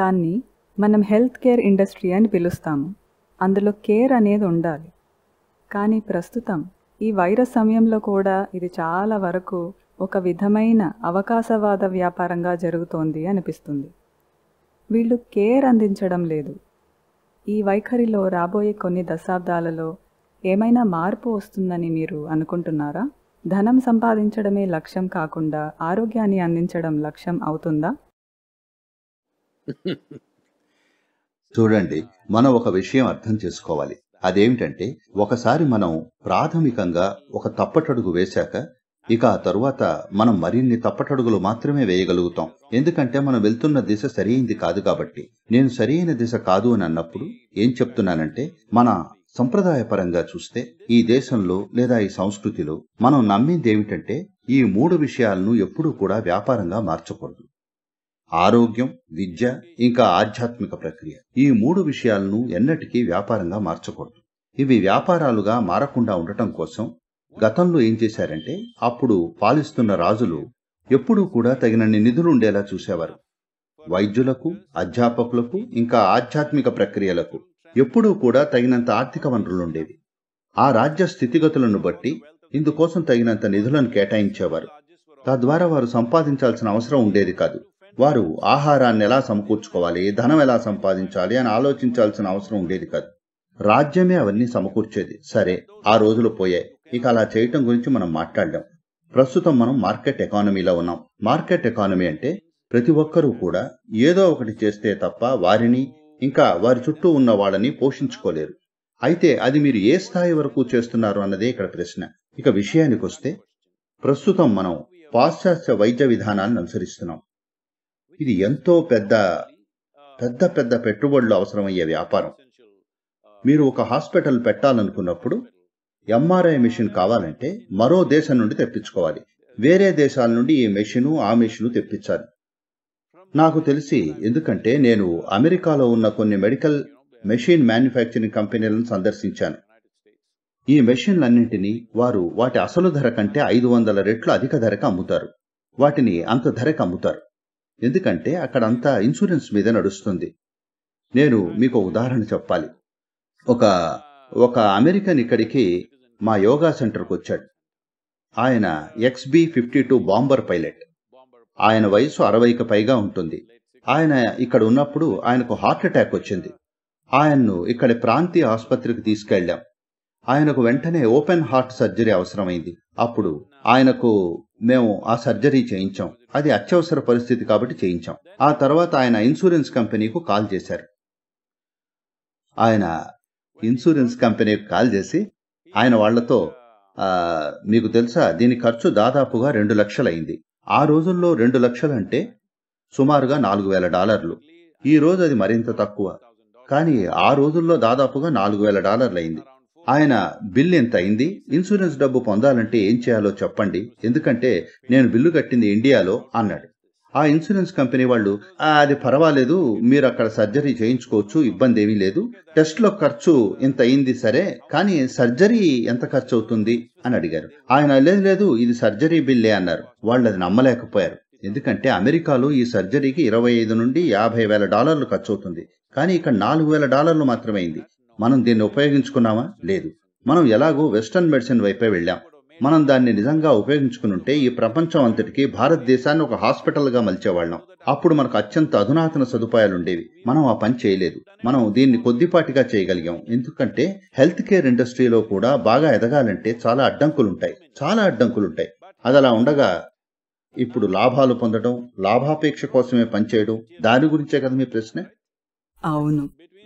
దాన్ని మనం health care industry అని పిలుస్తాము అందులో కేర్ అనేది ఉండాలి కానీ ప్రస్తుతం ఈ వైరస్ సమయంలో కూడా ఇది చాలా వరకు ఒక విధమైన అవకాశవాద వ్యాపారంగా జరుగుతోంది అనిపిస్తుంది వీళ్ళు కేర్ అందించడం లేదు ఈ వైఖరిలో రాబోయే కొన్ని దశాబ్దాలలో ఏమైనా మార్పు వస్తుందని మీరు అనుకుంటున్నారా ధనం సంపాదించడమే లక్ష్యం కాకుండా ఆరోగ్యాన్ని అందించడం లక్ష్యం అవుతుందా చూడండి మనం ఒక విషయం అర్థం చేసుకోవాలి అదేమిటంటే ఒకసారి మనం ప్రాథమికంగా ఒక తప్పటడుగు వేశాక ఇక ఆ తరువాత మనం మరిన్ని తప్పటడుగులు మాత్రమే వేయగలుగుతాం ఎందుకంటే మనం వెళ్తున్న దిశ సరైనది కాదు కాబట్టి నేను సరైన దిశ కాదు అని అన్నప్పుడు ఏం చెప్తున్నానంటే మన సంప్రదాయపరంగా చూస్తే ఈ దేశంలో లేదా ఈ సంస్కృతిలో మనం ఏమిటంటే ఈ మూడు విషయాలను ఎప్పుడూ కూడా వ్యాపారంగా మార్చకూడదు ఆరోగ్యం విద్య ఇంకా ఆధ్యాత్మిక ప్రక్రియ ఈ మూడు విషయాలను ఎన్నటికీ వ్యాపారంగా మార్చకూడదు ఇవి వ్యాపారాలుగా మారకుండా ఉండటం కోసం గతంలో ఏం చేశారంటే అప్పుడు పాలిస్తున్న రాజులు ఎప్పుడూ కూడా తగినన్ని నిధులుండేలా చూసేవారు వైద్యులకు అధ్యాపకులకు ఇంకా ఆధ్యాత్మిక ప్రక్రియలకు ఎప్పుడూ కూడా తగినంత ఆర్థిక వనరులుండేవి ఆ రాజ్య స్థితిగతులను బట్టి ఇందుకోసం తగినంత నిధులను కేటాయించేవారు తద్వారా వారు సంపాదించాల్సిన అవసరం ఉండేది కాదు వారు ఆహారాన్ని ఎలా సమకూర్చుకోవాలి ధనం ఎలా సంపాదించాలి అని ఆలోచించాల్సిన అవసరం ఉండేది కాదు రాజ్యమే అవన్నీ సమకూర్చేది సరే ఆ రోజులు పోయాయి ఇక అలా చేయటం గురించి మనం మాట్లాడడం ప్రస్తుతం మనం మార్కెట్ ఎకానమీలో ఉన్నాం మార్కెట్ ఎకానమీ అంటే ప్రతి ఒక్కరూ కూడా ఏదో ఒకటి చేస్తే తప్ప వారిని ఇంకా వారి చుట్టూ ఉన్న వాళ్ళని పోషించుకోలేరు అయితే అది మీరు ఏ స్థాయి వరకు చేస్తున్నారు అన్నదే ఇక్కడ ప్రశ్న ఇక విషయానికి వస్తే ప్రస్తుతం మనం పాశ్చాత్య వైద్య విధానాన్ని అనుసరిస్తున్నాం ఇది ఎంతో పెద్ద పెద్ద పెద్ద పెట్టుబడులు అవసరమయ్యే వ్యాపారం మీరు ఒక హాస్పిటల్ పెట్టాలనుకున్నప్పుడు ఎంఆర్ఐ మెషిన్ కావాలంటే మరో దేశం నుండి తెప్పించుకోవాలి వేరే దేశాల నుండి ఈ మెషిను ఆ మెషిను తెప్పించాలి నాకు తెలిసి ఎందుకంటే నేను అమెరికాలో ఉన్న కొన్ని మెడికల్ మెషిన్ మ్యానుఫ్యాక్చరింగ్ కంపెనీలను సందర్శించాను ఈ మెషిన్లన్నింటినీ వారు వాటి అసలు ధర కంటే ఐదు వందల రెట్లు అధిక ధరకు అమ్ముతారు వాటిని అంత ధరకు అమ్ముతారు ఎందుకంటే అక్కడంతా ఇన్సూరెన్స్ మీద నడుస్తుంది నేను మీకు ఉదాహరణ చెప్పాలి ఒక ఒక అమెరికన్ ఇక్కడికి మా యోగా సెంటర్కు వచ్చాడు ఆయన X B fifty two bomber pilot ఆయన వయసు అరవైకి పైగా ఉంటుంది ఆయన ఇక్కడ ఉన్నప్పుడు ఆయనకు హార్ట్ అటాక్ వచ్చింది ఆయన్ను ఇక్కడ ప్రాంతీయ ఆసుపత్రికి తీసుకెళ్లాం ఆయనకు వెంటనే ఓపెన్ హార్ట్ సర్జరీ అవసరమైంది అప్పుడు ఆయనకు మేము ఆ సర్జరీ చేయించాం అది అత్యవసర పరిస్థితి కాబట్టి చేయించాం ఆ తర్వాత ఆయన ఇన్సూరెన్స్ కంపెనీకు కాల్ చేశారు ఆయన ఇన్సూరెన్స్ కంపెనీకి కాల్ చేసి ఆయన వాళ్లతో మీకు తెలుసా దీని ఖర్చు దాదాపుగా రెండు లక్షలైంది ఆ రోజుల్లో రెండు లక్షలంటే సుమారుగా నాలుగు వేల డాలర్లు ఈ రోజు అది మరింత తక్కువ కానీ ఆ రోజుల్లో దాదాపుగా నాలుగు వేల డాలర్లు అయింది ఆయన బిల్ ఎంత అయింది ఇన్సూరెన్స్ డబ్బు పొందాలంటే ఏం చేయాలో చెప్పండి ఎందుకంటే నేను బిల్లు కట్టింది ఇండియాలో అన్నాడు ఆ ఇన్సూరెన్స్ కంపెనీ వాళ్ళు అది పర్వాలేదు మీరు అక్కడ సర్జరీ చేయించుకోవచ్చు ఇబ్బంది ఏమీ లేదు టెస్ట్లో ఖర్చు ఇంత అయింది సరే కానీ సర్జరీ ఎంత ఖర్చు అవుతుంది అని అడిగారు ఆయన లేదు లేదు ఇది సర్జరీ బిల్లే అన్నారు వాళ్ళు అది నమ్మలేకపోయారు ఎందుకంటే అమెరికాలో ఈ సర్జరీకి ఇరవై ఐదు నుండి యాభై వేల డాలర్లు ఖర్చు అవుతుంది కానీ ఇక్కడ నాలుగు వేల డాలర్లు మాత్రమే అయింది మనం దీన్ని ఉపయోగించుకున్నామా లేదు మనం ఎలాగో వెస్టర్న్ మెడిసిన్ వైపే వెళ్ళాం మనం దాన్ని నిజంగా ఉపయోగించుకునుంటే ఈ ప్రపంచం అంతటికీ భారతదేశాన్ని ఒక హాస్పిటల్గా మలిచేవాళ్ళం అప్పుడు మనకు అత్యంత అధునాతన సదుపాయాలుండేవి మనం ఆ పని చేయలేదు మనం దీన్ని కొద్దిపాటిగా చేయగలిగాం ఎందుకంటే హెల్త్ కేర్ ఇండస్ట్రీలో కూడా బాగా ఎదగాలంటే చాలా అడ్డంకులుంటాయి చాలా అడ్డంకులుంటాయి అది అలా ఉండగా ఇప్పుడు లాభాలు పొందడం లాభాపేక్ష కోసమే పనిచేయడం దాని గురించే కదా మీ ప్రశ్న అవును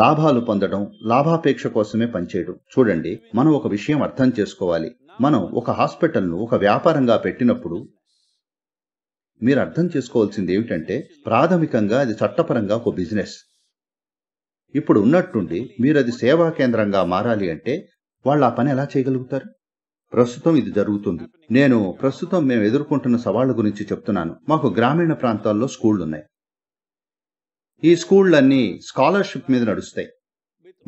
లాభాలు పొందడం లాభాపేక్ష కోసమే పనిచేయడం చూడండి మనం ఒక విషయం అర్థం చేసుకోవాలి మనం ఒక హాస్పిటల్ను ఒక వ్యాపారంగా పెట్టినప్పుడు మీరు అర్థం చేసుకోవాల్సింది ఏమిటంటే ప్రాథమికంగా అది చట్టపరంగా ఒక బిజినెస్ ఇప్పుడు ఉన్నట్టుండి మీరు అది సేవా కేంద్రంగా మారాలి అంటే వాళ్ళు ఆ పని ఎలా చేయగలుగుతారు ప్రస్తుతం ఇది జరుగుతుంది నేను ప్రస్తుతం మేము ఎదుర్కొంటున్న సవాళ్ల గురించి చెప్తున్నాను మాకు గ్రామీణ ప్రాంతాల్లో స్కూళ్లున్నాయి ఈ స్కూళ్ళన్నీ స్కాలర్షిప్ మీద నడుస్తాయి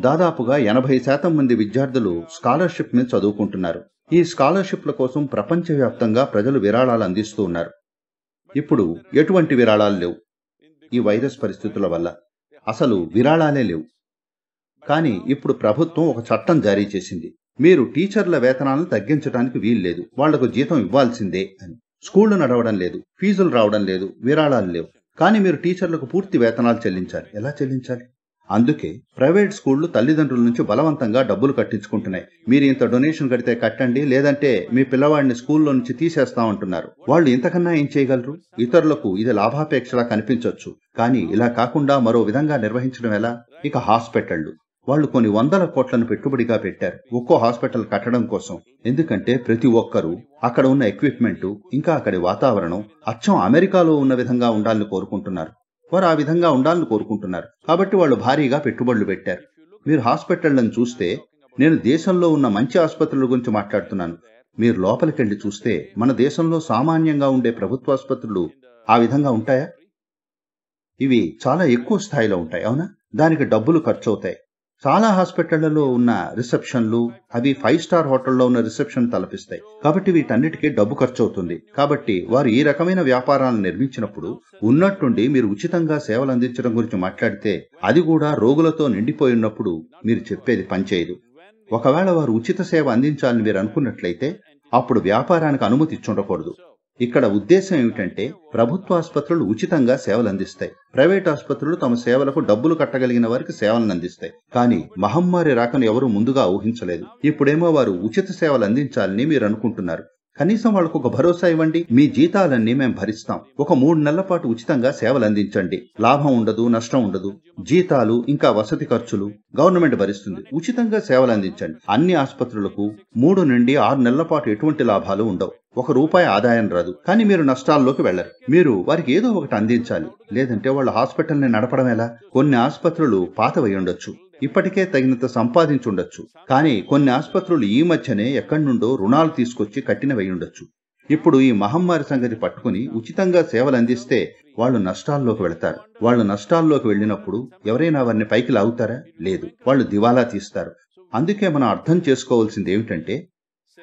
దాదాపుగా ఎనభై శాతం మంది విద్యార్థులు స్కాలర్షిప్ మీద చదువుకుంటున్నారు ఈ స్కాలర్షిప్ల కోసం ప్రపంచవ్యాప్తంగా ప్రజలు విరాళాలు అందిస్తూ ఉన్నారు ఇప్పుడు ఎటువంటి విరాళాలు లేవు ఈ వైరస్ పరిస్థితుల వల్ల అసలు విరాళాలే లేవు కానీ ఇప్పుడు ప్రభుత్వం ఒక చట్టం జారీ చేసింది మీరు టీచర్ల వేతనాలను తగ్గించడానికి వీల్లేదు వాళ్లకు జీతం ఇవ్వాల్సిందే అని స్కూళ్లు నడవడం లేదు ఫీజులు రావడం లేదు విరాళాలు లేవు కానీ మీరు టీచర్లకు పూర్తి వేతనాలు చెల్లించాలి ఎలా చెల్లించాలి అందుకే ప్రైవేట్ స్కూళ్లు తల్లిదండ్రుల నుంచి బలవంతంగా డబ్బులు కట్టించుకుంటున్నాయి మీరు ఇంత డొనేషన్ కడితే కట్టండి లేదంటే మీ పిల్లవాడిని స్కూల్లో నుంచి తీసేస్తా ఉంటున్నారు వాళ్ళు ఇంతకన్నా ఏం చేయగలరు ఇతరులకు ఇది లాభాపేక్షలా కనిపించవచ్చు కానీ ఇలా కాకుండా మరో విధంగా నిర్వహించడం ఎలా ఇక హాస్పిటళ్లు వాళ్ళు కొన్ని వందల కోట్లను పెట్టుబడిగా పెట్టారు ఒక్కో హాస్పిటల్ కట్టడం కోసం ఎందుకంటే ప్రతి ఒక్కరూ అక్కడ ఉన్న ఎక్విప్మెంట్ ఇంకా అక్కడి వాతావరణం అచ్చం అమెరికాలో ఉన్న విధంగా ఉండాలని కోరుకుంటున్నారు వారు ఆ విధంగా ఉండాలని కోరుకుంటున్నారు కాబట్టి వాళ్ళు భారీగా పెట్టుబడులు పెట్టారు మీరు హాస్పిటళ్లను చూస్తే నేను దేశంలో ఉన్న మంచి ఆసుపత్రుల గురించి మాట్లాడుతున్నాను మీరు లోపలికెళ్లి చూస్తే మన దేశంలో సామాన్యంగా ఉండే ప్రభుత్వ ఆసుపత్రులు ఆ విధంగా ఉంటాయా ఇవి చాలా ఎక్కువ స్థాయిలో ఉంటాయి అవునా దానికి డబ్బులు ఖర్చు అవుతాయి చాలా హాస్పిటళ్లలో ఉన్న రిసెప్షన్లు అవి ఫైవ్ స్టార్ హోటల్లో ఉన్న రిసెప్షన్ తలపిస్తాయి కాబట్టి వీటన్నిటికీ డబ్బు ఖర్చు అవుతుంది కాబట్టి వారు ఈ రకమైన వ్యాపారాలను నిర్మించినప్పుడు ఉన్నట్టుండి మీరు ఉచితంగా సేవలు అందించడం గురించి మాట్లాడితే అది కూడా రోగులతో నిండిపోయి ఉన్నప్పుడు మీరు చెప్పేది పనిచేయదు ఒకవేళ వారు ఉచిత సేవ అందించాలని మీరు అనుకున్నట్లయితే అప్పుడు వ్యాపారానికి అనుమతి ఇచ్చుండకూడదు ఇక్కడ ఉద్దేశం ఏమిటంటే ప్రభుత్వ ఆసుపత్రులు ఉచితంగా సేవలు అందిస్తాయి ప్రైవేట్ ఆసుపత్రులు తమ సేవలకు డబ్బులు కట్టగలిగిన వారికి సేవలను అందిస్తాయి కానీ మహమ్మారి రాకను ఎవరూ ముందుగా ఊహించలేదు ఇప్పుడేమో వారు ఉచిత సేవలు అందించాలని మీరు అనుకుంటున్నారు కనీసం వాళ్ళకు ఒక భరోసా ఇవ్వండి మీ జీతాలన్నీ మేము భరిస్తాం ఒక మూడు నెలల పాటు ఉచితంగా సేవలు అందించండి లాభం ఉండదు నష్టం ఉండదు జీతాలు ఇంకా వసతి ఖర్చులు గవర్నమెంట్ భరిస్తుంది ఉచితంగా సేవలు అందించండి అన్ని ఆసుపత్రులకు మూడు నుండి ఆరు నెలల పాటు ఎటువంటి లాభాలు ఉండవు ఒక రూపాయి ఆదాయం రాదు కానీ మీరు నష్టాల్లోకి వెళ్లరు మీరు వారికి ఏదో ఒకటి అందించాలి లేదంటే వాళ్ళ హాస్పిటల్ని నడపడం ఎలా కొన్ని ఆసుపత్రులు పాతవై ఉండొచ్చు ఇప్పటికే తగినంత సంపాదించుండొచ్చు కానీ కొన్ని ఆసుపత్రులు ఈ మధ్యనే ఎక్కడి నుండో రుణాలు తీసుకొచ్చి కట్టినవయ్యుండొచ్చు ఇప్పుడు ఈ మహమ్మారి సంగతి పట్టుకుని ఉచితంగా సేవలు అందిస్తే వాళ్ళు నష్టాల్లోకి వెళతారు వాళ్ళు నష్టాల్లోకి వెళ్ళినప్పుడు ఎవరైనా వారిని పైకి లాగుతారా లేదు వాళ్ళు దివాలా తీస్తారు అందుకే మనం అర్థం చేసుకోవాల్సింది ఏమిటంటే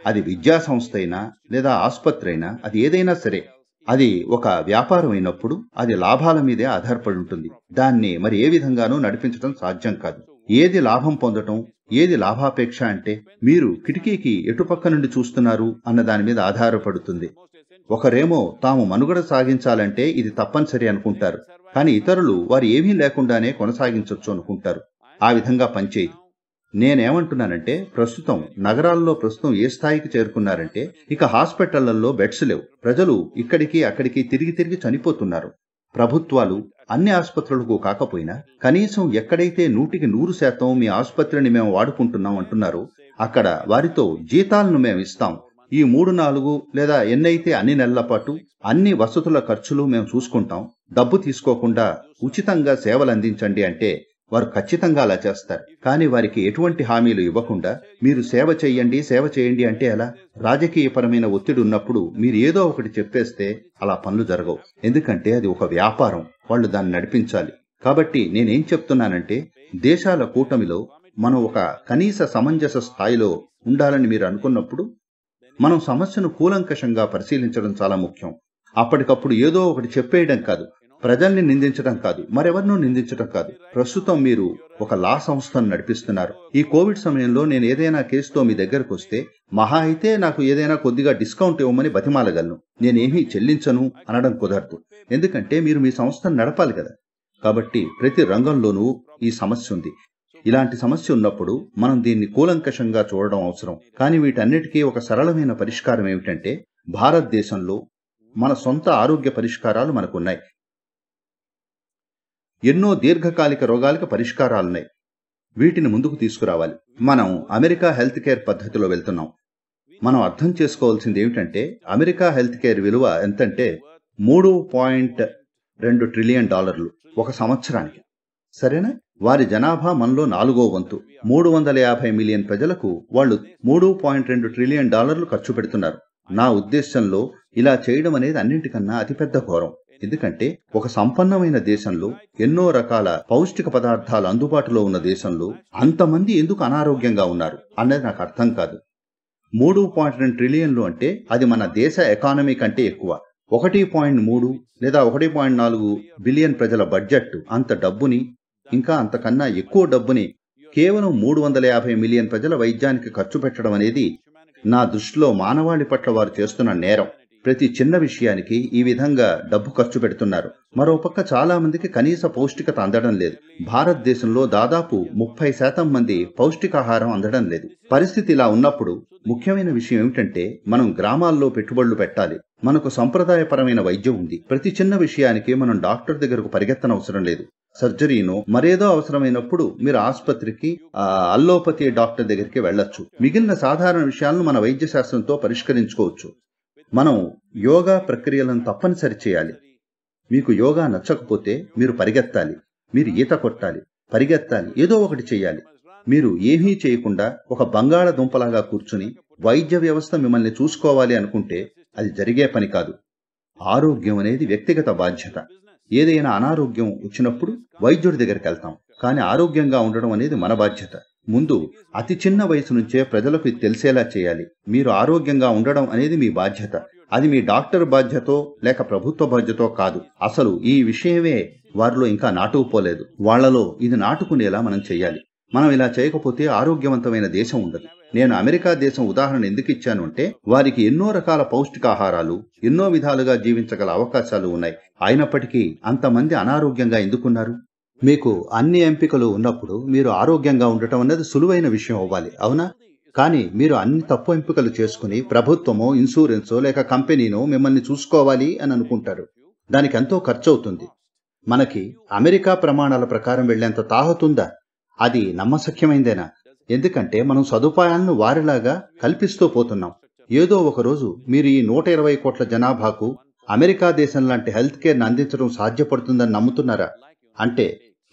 అది విద్యా సంస్థ అయినా లేదా ఆసుపత్రి అయినా అది ఏదైనా సరే అది ఒక వ్యాపారం అయినప్పుడు అది లాభాల మీదే ఆధారపడి ఉంటుంది దాన్ని మరి ఏ విధంగానూ నడిపించడం సాధ్యం కాదు ఏది లాభం పొందటం ఏది లాభాపేక్ష అంటే మీరు కిటికీకి ఎటుపక్క నుండి చూస్తున్నారు అన్న దాని మీద ఆధారపడుతుంది ఒకరేమో తాము మనుగడ సాగించాలంటే ఇది తప్పనిసరి అనుకుంటారు కానీ ఇతరులు వారు ఏమీ లేకుండానే కొనసాగించవచ్చు అనుకుంటారు ఆ విధంగా పనిచేయదు నేనేమంటున్నానంటే ప్రస్తుతం నగరాల్లో ప్రస్తుతం ఏ స్థాయికి చేరుకున్నారంటే ఇక హాస్పిటళ్లలో బెడ్స్ లేవు ప్రజలు ఇక్కడికి అక్కడికి తిరిగి తిరిగి చనిపోతున్నారు ప్రభుత్వాలు అన్ని ఆసుపత్రులకు కాకపోయినా కనీసం ఎక్కడైతే నూటికి నూరు శాతం మీ ఆసుపత్రిని మేము వాడుకుంటున్నాం అంటున్నారు అక్కడ వారితో జీతాలను మేము ఇస్తాం ఈ మూడు నాలుగు లేదా ఎన్నైతే అన్ని నెలల పాటు అన్ని వసతుల ఖర్చులు మేము చూసుకుంటాం డబ్బు తీసుకోకుండా ఉచితంగా సేవలు అందించండి అంటే వారు ఖచ్చితంగా అలా చేస్తారు కానీ వారికి ఎటువంటి హామీలు ఇవ్వకుండా మీరు సేవ చేయండి సేవ చేయండి అంటే ఎలా రాజకీయపరమైన ఒత్తిడి ఉన్నప్పుడు మీరు ఏదో ఒకటి చెప్పేస్తే అలా పనులు జరగవు ఎందుకంటే అది ఒక వ్యాపారం వాళ్ళు దాన్ని నడిపించాలి కాబట్టి నేనేం చెప్తున్నానంటే దేశాల కూటమిలో మనం ఒక కనీస సమంజస స్థాయిలో ఉండాలని మీరు అనుకున్నప్పుడు మనం సమస్యను కూలంకషంగా పరిశీలించడం చాలా ముఖ్యం అప్పటికప్పుడు ఏదో ఒకటి చెప్పేయడం కాదు ప్రజల్ని నిందించడం కాదు మరెవరినూ నిందించడం కాదు ప్రస్తుతం మీరు ఒక లా సంస్థను నడిపిస్తున్నారు ఈ కోవిడ్ సమయంలో నేను ఏదైనా కేసుతో మీ దగ్గరకు వస్తే మహా అయితే నాకు ఏదైనా కొద్దిగా డిస్కౌంట్ ఇవ్వమని బతిమాలగలను నేనేమీ చెల్లించను అనడం కుదరదు ఎందుకంటే మీరు మీ సంస్థను నడపాలి కదా కాబట్టి ప్రతి రంగంలోనూ ఈ సమస్య ఉంది ఇలాంటి సమస్య ఉన్నప్పుడు మనం దీన్ని కూలంకషంగా చూడడం అవసరం కానీ వీటన్నిటికీ ఒక సరళమైన పరిష్కారం ఏమిటంటే భారతదేశంలో మన సొంత ఆరోగ్య పరిష్కారాలు మనకున్నాయి ఎన్నో దీర్ఘకాలిక రోగాలకు పరిష్కారాలున్నాయి వీటిని ముందుకు తీసుకురావాలి మనం అమెరికా హెల్త్ కేర్ పద్ధతిలో వెళ్తున్నాం మనం అర్థం చేసుకోవాల్సింది ఏమిటంటే అమెరికా హెల్త్ కేర్ విలువ ఎంతంటే మూడు పాయింట్ రెండు ట్రిలియన్ డాలర్లు ఒక సంవత్సరానికి సరేనా వారి జనాభా మనలో నాలుగో వంతు మూడు వందల యాభై మిలియన్ ప్రజలకు వాళ్ళు మూడు పాయింట్ రెండు ట్రిలియన్ డాలర్లు ఖర్చు పెడుతున్నారు నా ఉద్దేశంలో ఇలా చేయడం అనేది అన్నింటికన్నా అతిపెద్ద ఘోరం ఎందుకంటే ఒక సంపన్నమైన దేశంలో ఎన్నో రకాల పౌష్టిక పదార్థాలు అందుబాటులో ఉన్న దేశంలో అంతమంది ఎందుకు అనారోగ్యంగా ఉన్నారు అన్నది నాకు అర్థం కాదు మూడు పాయింట్ రెండు ట్రిలియన్లు అంటే అది మన దేశ ఎకానమీ కంటే ఎక్కువ ఒకటి పాయింట్ మూడు లేదా ఒకటి పాయింట్ నాలుగు బిలియన్ ప్రజల బడ్జెట్ అంత డబ్బుని ఇంకా అంతకన్నా ఎక్కువ డబ్బుని కేవలం మూడు వందల యాభై మిలియన్ ప్రజల వైద్యానికి ఖర్చు పెట్టడం అనేది నా దృష్టిలో మానవాళి పట్ల వారు చేస్తున్న నేరం ప్రతి చిన్న విషయానికి ఈ విధంగా డబ్బు ఖర్చు పెడుతున్నారు మరోపక్క చాలా మందికి కనీస పౌష్టికత అందడం లేదు భారతదేశంలో దాదాపు ముప్పై శాతం మంది పౌష్టికాహారం అందడం లేదు పరిస్థితి ఇలా ఉన్నప్పుడు ముఖ్యమైన విషయం ఏమిటంటే మనం గ్రామాల్లో పెట్టుబడులు పెట్టాలి మనకు సంప్రదాయపరమైన వైద్యం ఉంది ప్రతి చిన్న విషయానికి మనం డాక్టర్ దగ్గరకు పరిగెత్తన అవసరం లేదు సర్జరీనో మరేదో అవసరమైనప్పుడు మీరు ఆసుపత్రికి అల్లోపతి డాక్టర్ దగ్గరికి వెళ్లొచ్చు మిగిలిన సాధారణ విషయాలను మన వైద్య శాస్త్రంతో పరిష్కరించుకోవచ్చు మనం యోగా ప్రక్రియలను తప్పనిసరి చేయాలి మీకు యోగా నచ్చకపోతే మీరు పరిగెత్తాలి మీరు ఈత కొట్టాలి పరిగెత్తాలి ఏదో ఒకటి చేయాలి మీరు ఏమీ చేయకుండా ఒక బంగాళదుంపలాగా కూర్చుని వైద్య వ్యవస్థ మిమ్మల్ని చూసుకోవాలి అనుకుంటే అది జరిగే పని కాదు ఆరోగ్యం అనేది వ్యక్తిగత బాధ్యత ఏదైనా అనారోగ్యం వచ్చినప్పుడు వైద్యుడి దగ్గరికి వెళ్తాం కానీ ఆరోగ్యంగా ఉండడం అనేది మన బాధ్యత ముందు అతి చిన్న వయసు నుంచే ప్రజలకు తెలిసేలా చేయాలి మీరు ఆరోగ్యంగా ఉండడం అనేది మీ బాధ్యత అది మీ డాక్టర్ బాధ్యతో లేక ప్రభుత్వ బాధ్యతో కాదు అసలు ఈ విషయమే వారిలో ఇంకా నాటుకుపోలేదు వాళ్లలో ఇది నాటుకునేలా మనం చేయాలి మనం ఇలా చేయకపోతే ఆరోగ్యవంతమైన దేశం ఉండదు నేను అమెరికా దేశం ఉదాహరణ ఎందుకు ఇచ్చాను అంటే వారికి ఎన్నో రకాల పౌష్టికాహారాలు ఎన్నో విధాలుగా జీవించగల అవకాశాలు ఉన్నాయి అయినప్పటికీ అంతమంది అనారోగ్యంగా ఎందుకున్నారు మీకు అన్ని ఎంపికలు ఉన్నప్పుడు మీరు ఆరోగ్యంగా ఉండటం అనేది సులువైన విషయం అవ్వాలి అవునా కానీ మీరు అన్ని తప్పు ఎంపికలు చేసుకుని ప్రభుత్వమో ఇన్సూరెన్సో లేక కంపెనీనో మిమ్మల్ని చూసుకోవాలి అని అనుకుంటారు దానికి ఎంతో ఖర్చు అవుతుంది మనకి అమెరికా ప్రమాణాల ప్రకారం వెళ్లేంత తాహతుందా అది నమ్మశక్యమైందేనా ఎందుకంటే మనం సదుపాయాలను వారిలాగా కల్పిస్తూ పోతున్నాం ఏదో ఒకరోజు మీరు ఈ నూట ఇరవై కోట్ల జనాభాకు అమెరికా దేశం లాంటి హెల్త్ కేర్ను అందించడం సాధ్యపడుతుందని నమ్ముతున్నారా అంటే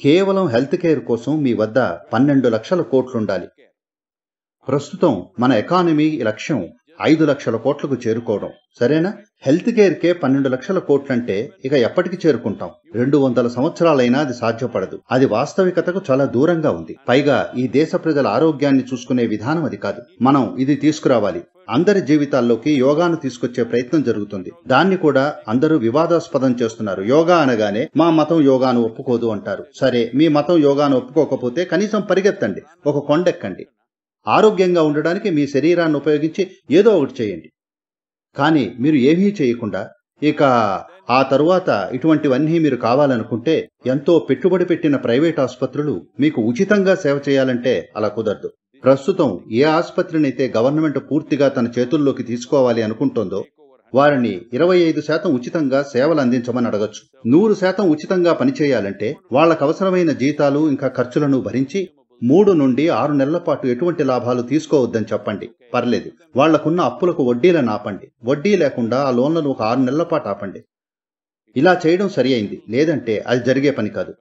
కేవలం హెల్త్ కేర్ కోసం మీ వద్ద పన్నెండు లక్షల కోట్లుండాలి ప్రస్తుతం మన ఎకానమీ లక్ష్యం ఐదు లక్షల కోట్లకు చేరుకోవడం సరేనా హెల్త్ కేర్కే పన్నెండు లక్షల కోట్లంటే ఇక ఎప్పటికి చేరుకుంటాం రెండు వందల సంవత్సరాలైనా అది సాధ్యపడదు అది వాస్తవికతకు చాలా దూరంగా ఉంది పైగా ఈ దేశ ప్రజల ఆరోగ్యాన్ని చూసుకునే విధానం అది కాదు మనం ఇది తీసుకురావాలి అందరి జీవితాల్లోకి యోగాను తీసుకొచ్చే ప్రయత్నం జరుగుతుంది దాన్ని కూడా అందరూ వివాదాస్పదం చేస్తున్నారు యోగా అనగానే మా మతం యోగాను ఒప్పుకోదు అంటారు సరే మీ మతం యోగాను ఒప్పుకోకపోతే కనీసం పరిగెత్తండి ఒక కొండెక్కండి ఆరోగ్యంగా ఉండడానికి మీ శరీరాన్ని ఉపయోగించి ఏదో ఒకటి చేయండి కానీ మీరు ఏమీ చేయకుండా ఇక ఆ తరువాత ఇటువంటివన్నీ మీరు కావాలనుకుంటే ఎంతో పెట్టుబడి పెట్టిన ప్రైవేట్ ఆసుపత్రులు మీకు ఉచితంగా సేవ చేయాలంటే అలా కుదరదు ప్రస్తుతం ఏ ఆసుపత్రినైతే గవర్నమెంట్ పూర్తిగా తన చేతుల్లోకి తీసుకోవాలి అనుకుంటోందో వారిని ఇరవై ఐదు శాతం ఉచితంగా సేవలు అందించమని అడగచ్చు నూరు శాతం ఉచితంగా పనిచేయాలంటే వాళ్లకు అవసరమైన జీతాలు ఇంకా ఖర్చులను భరించి మూడు నుండి ఆరు నెలల పాటు ఎటువంటి లాభాలు తీసుకోవద్దని చెప్పండి పర్లేదు వాళ్లకున్న అప్పులకు వడ్డీలను ఆపండి వడ్డీ లేకుండా ఆ లోన్లను ఒక ఆరు నెలల పాటు ఆపండి ఇలా చేయడం సరి అయింది లేదంటే అది జరిగే పని కాదు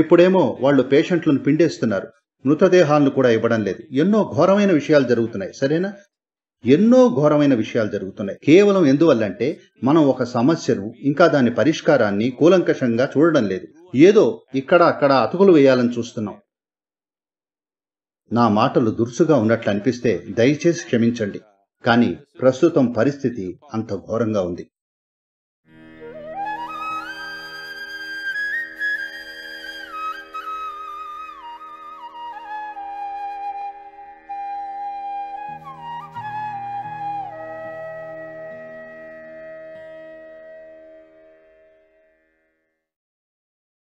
ఇప్పుడేమో వాళ్ళు పేషెంట్లను పిండేస్తున్నారు మృతదేహాలను కూడా ఇవ్వడం లేదు ఎన్నో ఘోరమైన విషయాలు జరుగుతున్నాయి సరేనా ఎన్నో ఘోరమైన విషయాలు జరుగుతున్నాయి కేవలం ఎందువల్లంటే మనం ఒక సమస్యను ఇంకా దాని పరిష్కారాన్ని కూలంకషంగా చూడడం లేదు ఏదో ఇక్కడ అక్కడ అతుకులు వేయాలని చూస్తున్నాం నా మాటలు దురుసుగా ఉన్నట్లు అనిపిస్తే దయచేసి క్షమించండి కానీ ప్రస్తుతం పరిస్థితి అంత ఘోరంగా ఉంది